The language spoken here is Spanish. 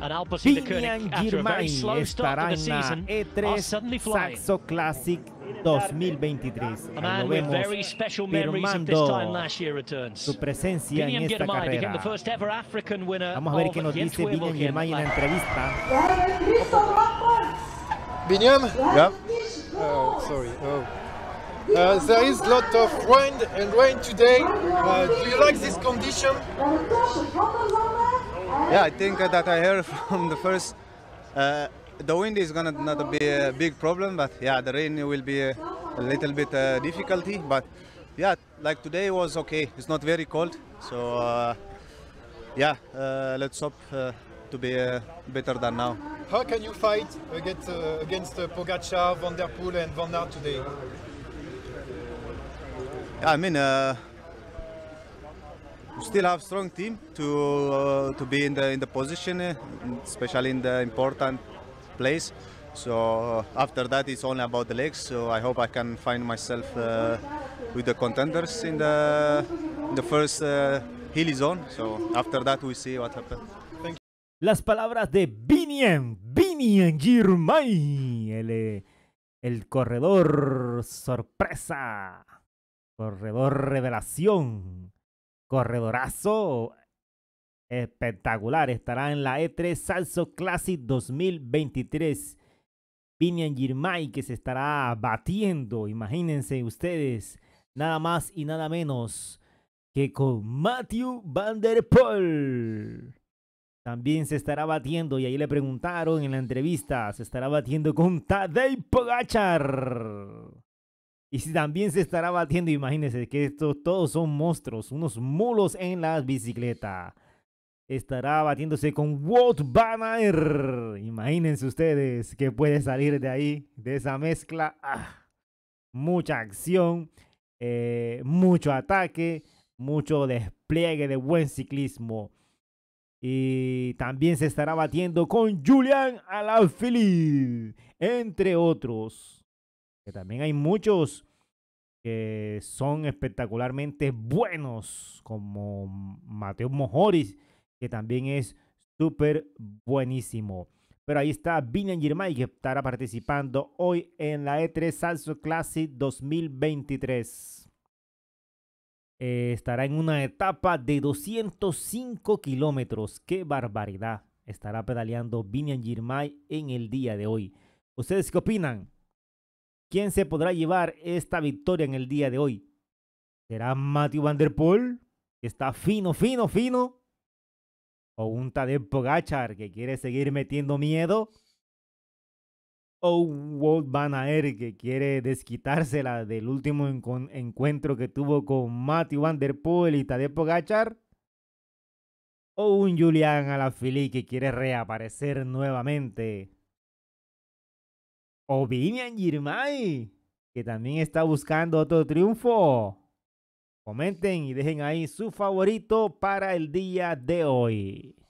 Biniam Girmani estará en la E3 e Saxo Classic 2023. Ahí lo vemos firmando su presencia en esta carrera. Vamos a ver qué nos dice Biniam Girmani en la entrevista. Biniam? ¿ya? Oh, sorry. Oh. Uh, there is lot of wind and rain today. Uh, do you like this condition? Yeah, I think that I heard from the first, uh, the wind is gonna not be a big problem, but yeah, the rain will be a, a little bit uh, difficulty. But yeah, like today was okay. It's not very cold, so uh, yeah, uh, let's hope uh, to be uh, better than now. How can you fight against against uh, Pogacar, Van Der Poel, and Van Aert today? Yeah, I mean still have strong team to uh, to be in the in the position, uh, especially in the important place. So uh, after that, it's only about the legs. So I hope I can find myself uh, with the contenders in the in the first hilly zone. So after that, we see what happens. Las palabras de Binian, Binian Girmay, el, el corredor sorpresa, corredor revelación corredorazo espectacular. Estará en la E3 Salso Classic 2023. Vinian Girmay que se estará batiendo, imagínense ustedes, nada más y nada menos que con Matthew Van Der Poel. También se estará batiendo, y ahí le preguntaron en la entrevista, se estará batiendo con Tadej Pogachar. Y si también se estará batiendo, imagínense que estos todos son monstruos, unos mulos en la bicicleta. Estará batiéndose con Walt Banner. Imagínense ustedes que puede salir de ahí, de esa mezcla. Ah, mucha acción, eh, mucho ataque, mucho despliegue de buen ciclismo. Y también se estará batiendo con Julian Alaphilippe, entre otros que también hay muchos que son espectacularmente buenos, como Mateo Mojoris, que también es súper buenísimo. Pero ahí está Vinian Girmay, que estará participando hoy en la E3 Salso Classic 2023. Eh, estará en una etapa de 205 kilómetros. ¡Qué barbaridad! Estará pedaleando Vinian Girmay en el día de hoy. ¿Ustedes qué opinan? ¿Quién se podrá llevar esta victoria en el día de hoy? ¿Será Matthew Van Der Poel, que está fino, fino, fino? ¿O un Tadej Pogachar, que quiere seguir metiendo miedo? ¿O un Wout Van Aert, que quiere desquitársela del último encuentro que tuvo con Matthew Van Der Poel y Tadej Pogachar? ¿O un Julian Alaphilippe que quiere reaparecer nuevamente o Vinian Girmay, que también está buscando otro triunfo. Comenten y dejen ahí su favorito para el día de hoy.